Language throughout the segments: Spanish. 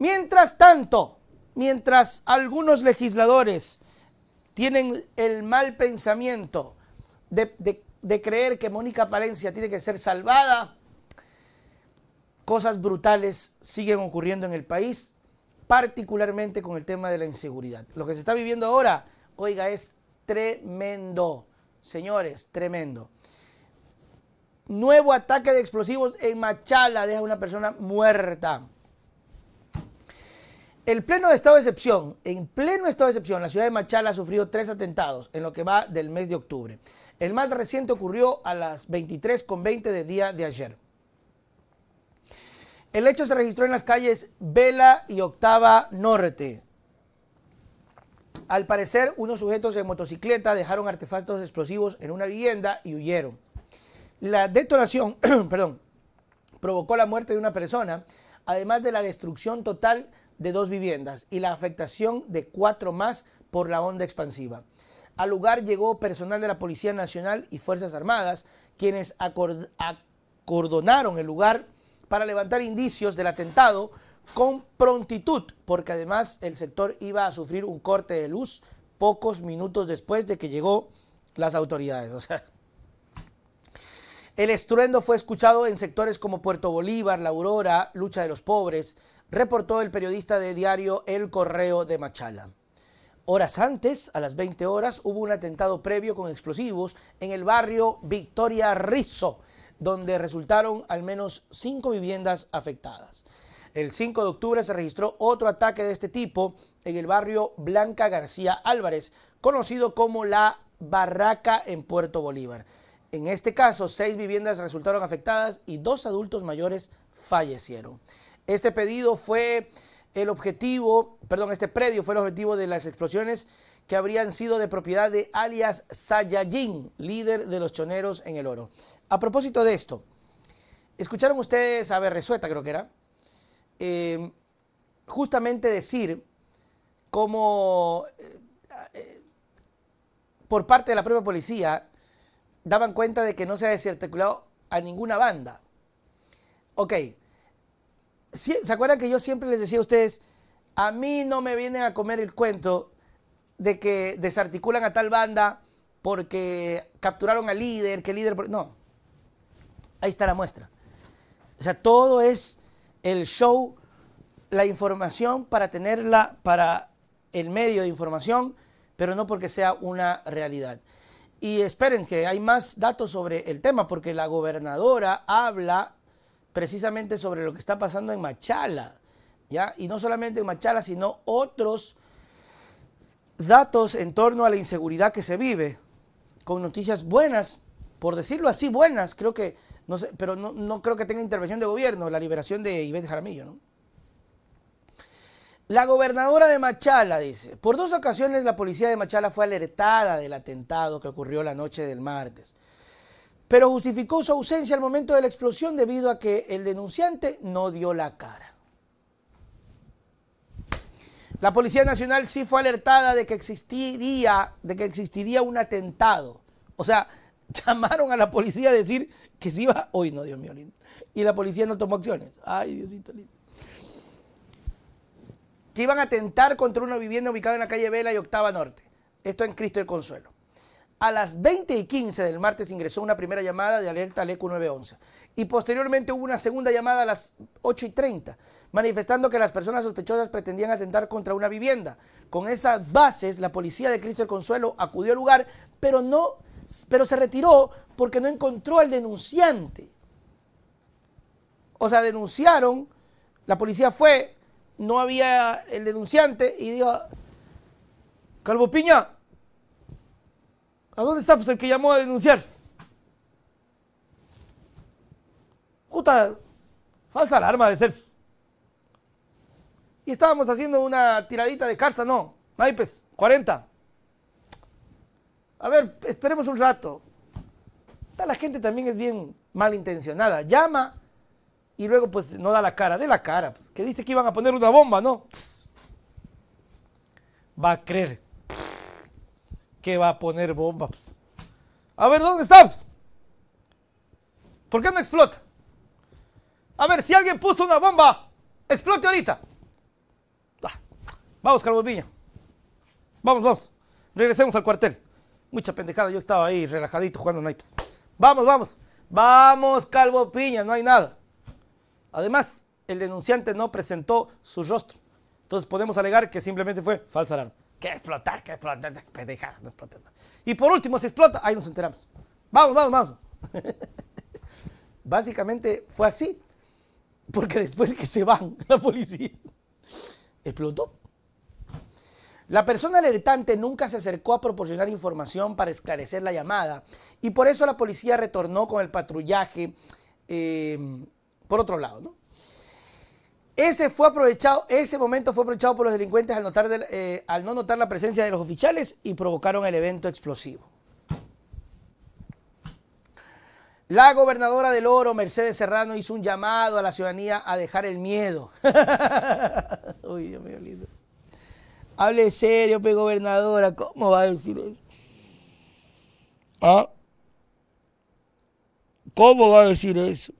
Mientras tanto, mientras algunos legisladores tienen el mal pensamiento de, creer que Mónica Palencia tiene que ser salvada, cosas brutales siguen ocurriendo en el país, particularmente con el tema de la inseguridad. Lo que se está viviendo ahora, oiga, es tremendo, señores, tremendo. Nuevo ataque de explosivos en Machala deja a una persona muerta. El pleno de estado de excepción, en pleno estado de excepción, la ciudad de Machala ha sufrido tres atentados en lo que va del mes de octubre. El más reciente ocurrió a las 23.20 de día de ayer. El hecho se registró en las calles Vela y Octava Norte. Al parecer, unos sujetos de motocicleta dejaron artefactos explosivos en una vivienda y huyeron. La detonación, perdón, provocó la muerte de una persona, además de la destrucción total de dos viviendas y la afectación de cuatro más por la onda expansiva. Al lugar llegó personal de la Policía Nacional y Fuerzas Armadas, quienes acordonaron el lugar para levantar indicios del atentado con prontitud, porque además el sector iba a sufrir un corte de luz pocos minutos después de que llegó las autoridades. O sea, el estruendo fue escuchado en sectores como Puerto Bolívar, La Aurora, Lucha de los Pobres, reportó el periodista de diario El Correo de Machala. Horas antes, a las 20 horas, hubo un atentado previo con explosivos en el barrio Victoria Rizzo, donde resultaron al menos cinco viviendas afectadas. El 5 de octubre se registró otro ataque de este tipo en el barrio Blanca García Álvarez, conocido como La Barraca en Puerto Bolívar. En este caso, seis viviendas resultaron afectadas y dos adultos mayores fallecieron. Este pedido fue el objetivo, perdón, este predio fue el objetivo de las explosiones que habrían sido de propiedad de alias Sayajin, líder de los choneros en el oro. A propósito de esto, escucharon ustedes a Berresueta, creo que era, em, justamente decir cómo eh, eh, por parte de la propia policía daban cuenta de que no se ha desarticulado a ninguna banda. Ok, ¿Se acuerdan que yo siempre les decía a ustedes, a mí no me vienen a comer el cuento de que desarticulan a tal banda porque capturaron al líder, que el líder... No, ahí está la muestra. O sea, todo es el show, la información para tenerla para el medio de información, pero no porque sea una realidad. Y esperen que hay más datos sobre el tema, porque la gobernadora habla precisamente sobre lo que está pasando en Machala, ¿ya? Y no solamente en Machala, sino otros datos en torno a la inseguridad que se vive, con noticias buenas, por decirlo así, buenas, creo que, no sé, pero no, creo que tenga intervención de gobierno, la liberación de Ivette Jaramillo, ¿no? La gobernadora de Machala dice, por dos ocasiones la policía de Machala fue alertada del atentado que ocurrió la noche del martes pero justificó su ausencia al momento de la explosión debido a que el denunciante no dio la cara. La Policía Nacional sí fue alertada de que existiría, de que existiría un atentado. O sea, llamaron a la policía a decir que se iba. Hoy no, Dios mío lindo. Y la policía no tomó acciones. Ay, Diosito lindo. Que iban a atentar contra una vivienda ubicada en la calle Vela y Octava Norte. Esto en Cristo el Consuelo. A las 20 y 15 del martes ingresó una primera llamada de alerta al ECU 911 y posteriormente hubo una segunda llamada a las 8 y 30, manifestando que las personas sospechosas pretendían atentar contra una vivienda. Con esas bases, la policía de Cristo el Consuelo acudió al lugar, pero, no, pero se retiró porque no encontró al denunciante. O sea, denunciaron, la policía fue, no había el denunciante y dijo, Calvo Piña, ¿A dónde está? Pues el que llamó a denunciar. Puta, falsa alarma de ser. Y estábamos haciendo una tiradita de carta, no, naipes, 40. A ver, esperemos un rato. La gente también es bien malintencionada. Llama y luego pues no da la cara, de la cara, pues, que dice que iban a poner una bomba, ¿no? Va a creer que va a poner bombas. Pues, a ver, ¿dónde estamos? Pues, ¿Por qué no explota? A ver, si alguien puso una bomba, explote ahorita. Ah, vamos, Calvo Piña. Vamos, vamos. Regresemos al cuartel. Mucha pendejada, yo estaba ahí relajadito jugando naipes. Vamos, vamos. Vamos, Calvo Piña, no hay nada. Además, el denunciante no presentó su rostro. Entonces podemos alegar que simplemente fue falsa alarma que explotar, que explotar, pendejadas, no explotar. Y por último, se explota, ahí nos enteramos. Vamos, vamos, vamos. Básicamente fue así, porque después que se van la policía, explotó. La persona alertante nunca se acercó a proporcionar información para esclarecer la llamada y por eso la policía retornó con el patrullaje eh, por otro lado, ¿no? Ese, fue aprovechado, ese momento fue aprovechado por los delincuentes al, notar eh, al no notar la presencia de los oficiales y provocaron el evento explosivo. La gobernadora del Oro, Mercedes Serrano, hizo un llamado a la ciudadanía a dejar el miedo. Uy, Dios mío, lindo. Hable serio, pe gobernadora, ¿cómo va a decir eso? ¿Ah? ¿Cómo va a decir eso?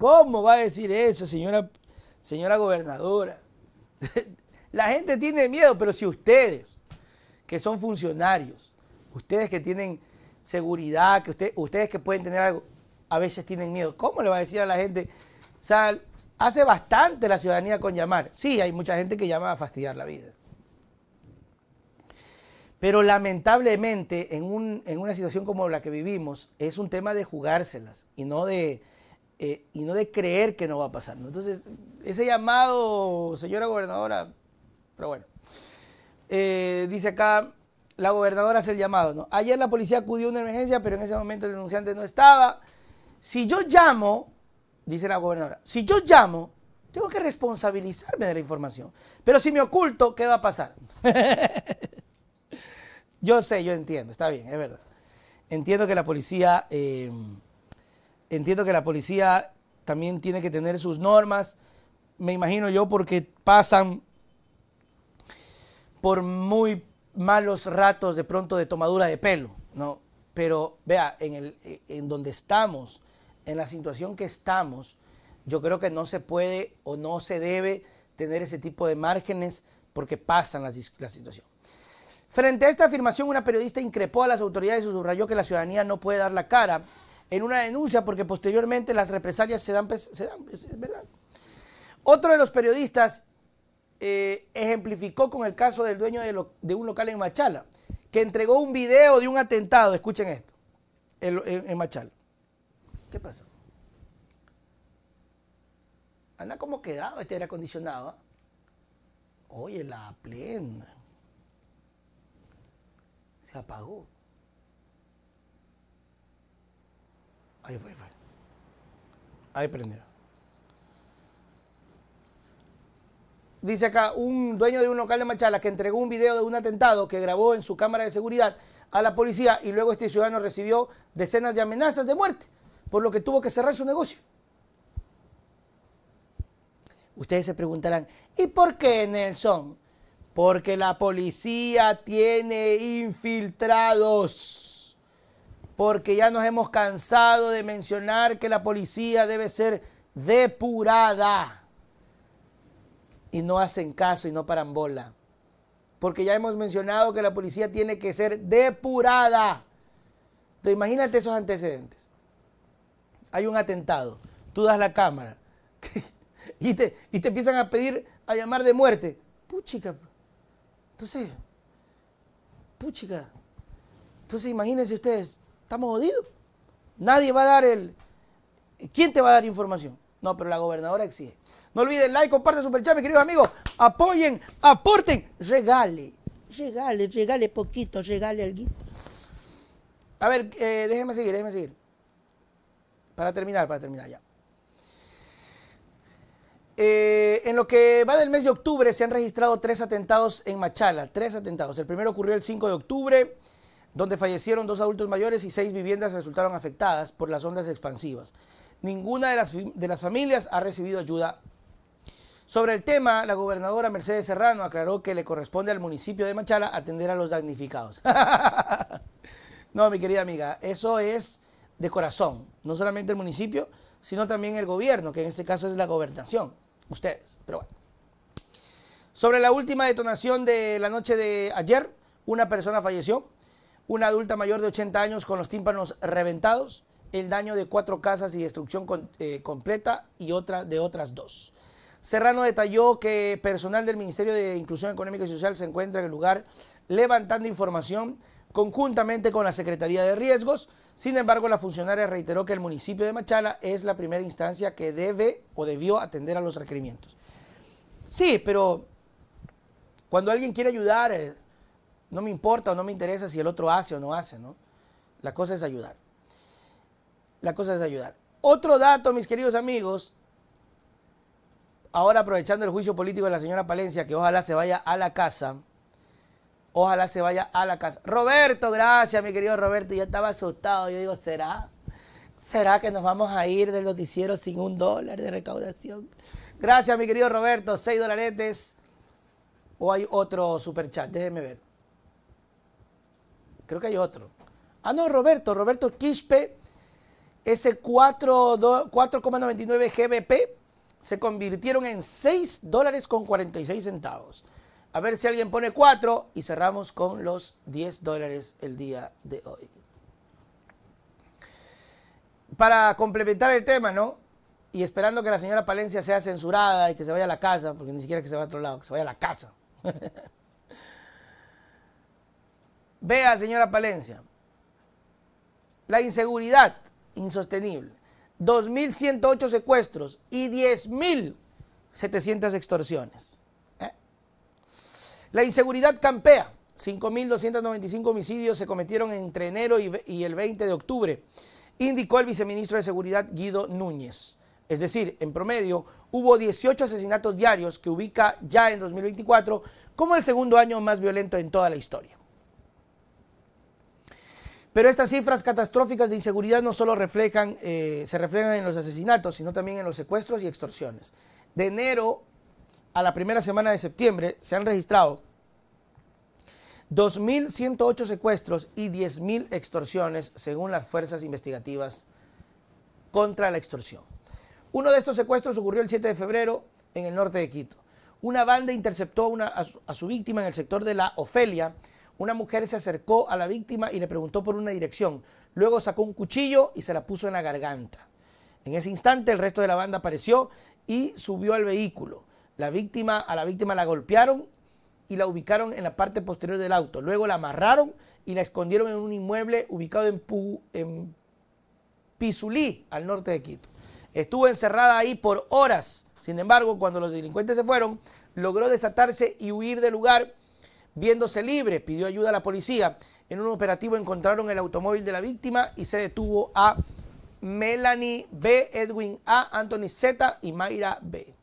¿Cómo va a decir eso, señora, señora gobernadora? La gente tiene miedo, pero si ustedes, que son funcionarios, ustedes que tienen seguridad, que ustedes que pueden tener algo, a veces tienen miedo. ¿Cómo le va a decir a la gente? hace bastante la ciudadanía con llamar. Sí, hay mucha gente que llama a fastidiar la vida. Pero lamentablemente, en una situación como la que vivimos, es un tema de jugárselas y no de, eh, y no de creer que no va a pasar. Entonces, ese llamado, señora gobernadora, pero bueno, eh, dice acá, la gobernadora hace el llamado. ¿no? Ayer la policía acudió a una emergencia, pero en ese momento el denunciante no estaba. Si yo llamo, dice la gobernadora, si yo llamo, tengo que responsabilizarme de la información. Pero si me oculto, ¿qué va a pasar? yo sé, yo entiendo, está bien, es verdad. Entiendo que la policía... Eh, Entiendo que la policía también tiene que tener sus normas, me imagino yo, porque pasan por muy malos ratos de pronto de tomadura de pelo, ¿no? Pero vea, en, el, eh, en donde estamos, en la situación que estamos, yo creo que no se puede o no se debe tener ese tipo de márgenes porque pasan las la situación. Frente a esta afirmación, una periodista increpó a las autoridades y subrayó que la ciudadanía no puede dar la cara en una denuncia porque posteriormente las represalias se dan, pues, pues, es verdad. Otro de los periodistas eh, ejemplificó con el caso del dueño de, un local en Machala, que entregó un video de un atentado, escuchen esto, en, Machala. ¿Qué pasó? Anda como quedado este aire acondicionado. ¿ah? Oye, la plena. Se apagó. Ahí fue, fue. Ahí prendió. Dice acá un dueño de un local de Machala que entregó un video de un atentado que grabó en su cámara de seguridad a la policía y luego este ciudadano recibió decenas de amenazas de muerte, por lo que tuvo que cerrar su negocio. Ustedes se preguntarán, ¿y por qué Nelson? Porque la policía tiene infiltrados porque ya nos hemos cansado de mencionar que la policía debe ser depurada. Y no hacen caso y no paran bola. Porque ya hemos mencionado que la policía tiene que ser depurada. Entonces, imagínate esos antecedentes. Hay un atentado, tú das la cámara y te, y te empiezan a pedir, a llamar de muerte. Puchica. Entonces, puchica. Entonces imagínense ustedes, estamos jodidos. Nadie va a dar el... ¿Quién te va a dar información? No, pero la gobernadora exige. No olviden like, comparte, supercharme queridos amigos. Apoyen, aporten, regale. Regale, regale poquito, regale algo. A ver, eh, déjeme déjenme seguir, déjeme seguir. Para terminar, para terminar ya. Eh, en lo que va del mes de octubre se han registrado tres atentados en Machala. Tres atentados. El primero ocurrió el 5 de octubre donde fallecieron dos adultos mayores y seis viviendas resultaron afectadas por las ondas expansivas. Ninguna de las, familias ha recibido ayuda. Sobre el tema, la gobernadora Mercedes Serrano aclaró que le corresponde al municipio de Machala atender a los damnificados. no, mi querida amiga, eso es de corazón, no solamente el municipio, sino también el gobierno, que en este caso es la gobernación, ustedes, pero bueno. Sobre la última detonación de la noche de ayer, una persona falleció, una adulta mayor de 80 años con los tímpanos reventados, el daño de cuatro casas y destrucción eh, completa y otra de otras dos. Serrano detalló que personal del Ministerio de Inclusión Económica y Social se encuentra en el lugar levantando información conjuntamente con la Secretaría de Riesgos. Sin embargo, la funcionaria reiteró que el municipio de Machala es la primera instancia que debe o debió atender a los requerimientos. Sí, pero cuando alguien quiere ayudar, eh, no me importa o no me interesa si el otro hace o no hace, ¿no? La cosa es ayudar. La cosa es ayudar. Otro dato, mis queridos amigos, ahora aprovechando el juicio político de la señora Palencia, que ojalá se vaya a la casa. Ojalá se vaya a la casa. Roberto, gracias, mi querido Roberto. Ya estaba asustado. Yo digo, ¿será? ¿Será que nos vamos a ir del noticiero sin un dólar de recaudación? Gracias, mi querido Roberto. Seis dolaretes. O hay otro superchat. Déjenme ver. Creo que hay otro. Ah, no, Roberto, Roberto Quispe, ese 4,99 GBP se convirtieron en 6 dólares con 46 centavos. A ver si alguien pone 4 y cerramos con los 10 dólares el día de hoy. Para complementar el tema, ¿no? Y esperando que la señora Palencia sea censurada y que se vaya a la casa, porque ni siquiera que se vaya a otro lado, que se vaya a la casa. Vea, señora Palencia, la inseguridad insostenible, 2.108 secuestros y 10.700 extorsiones. ¿eh? La inseguridad campea, 5.295 homicidios se cometieron entre enero y, y el 20 de octubre, indicó el viceministro de Seguridad Guido Núñez. Es decir, en promedio hubo 18 asesinatos diarios que ubica ya en 2024 como el segundo año más violento en toda la historia. Pero estas cifras catastróficas de inseguridad no solo reflejan, eh, se reflejan en los asesinatos, sino también en los secuestros y extorsiones. De enero a la primera semana de septiembre se han registrado 2.108 secuestros y 10.000 extorsiones, según las fuerzas investigativas contra la extorsión. Uno de estos secuestros ocurrió el 7 de febrero en el norte de Quito. Una banda interceptó a su víctima en el sector de la Ofelia, una mujer se acercó a la víctima y le preguntó por una dirección. Luego sacó un cuchillo y se la puso en la garganta. En ese instante el resto de la banda apareció y subió al vehículo. La víctima, a la víctima la golpearon y la ubicaron en la parte posterior del auto. Luego la amarraron y la escondieron en un inmueble ubicado en, en Pizulí, al norte de Quito. Estuvo encerrada ahí por horas. Sin embargo, cuando los delincuentes se fueron, logró desatarse y huir del lugar Viéndose libre, pidió ayuda a la policía. En un operativo encontraron el automóvil de la víctima y se detuvo a Melanie B, Edwin A, Anthony Z y Mayra B.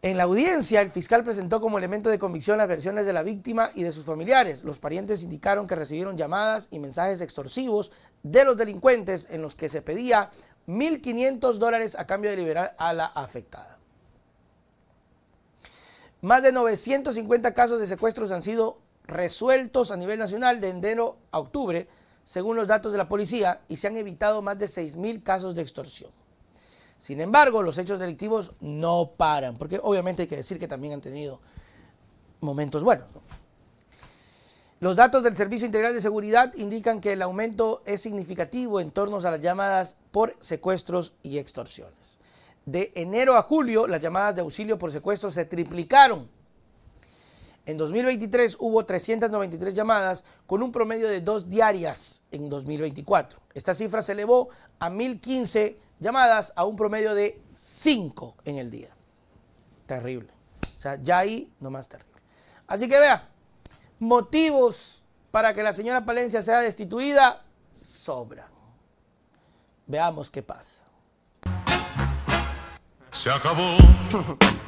En la audiencia, el fiscal presentó como elemento de convicción las versiones de la víctima y de sus familiares. Los parientes indicaron que recibieron llamadas y mensajes extorsivos de los delincuentes en los que se pedía 1.500 dólares a cambio de liberar a la afectada. Más de 950 casos de secuestros han sido resueltos a nivel nacional de enero a octubre, según los datos de la policía, y se han evitado más de 6.000 casos de extorsión. Sin embargo, los hechos delictivos no paran, porque obviamente hay que decir que también han tenido momentos buenos. Los datos del Servicio Integral de Seguridad indican que el aumento es significativo en torno a las llamadas por secuestros y extorsiones. De enero a julio, las llamadas de auxilio por secuestro se triplicaron. En 2023 hubo 393 llamadas con un promedio de dos diarias en 2024. Esta cifra se elevó a 1.015 llamadas a un promedio de 5 en el día. Terrible. O sea, ya ahí nomás terrible. Así que vea, motivos para que la señora Palencia sea destituida sobran. Veamos qué pasa. se acabó.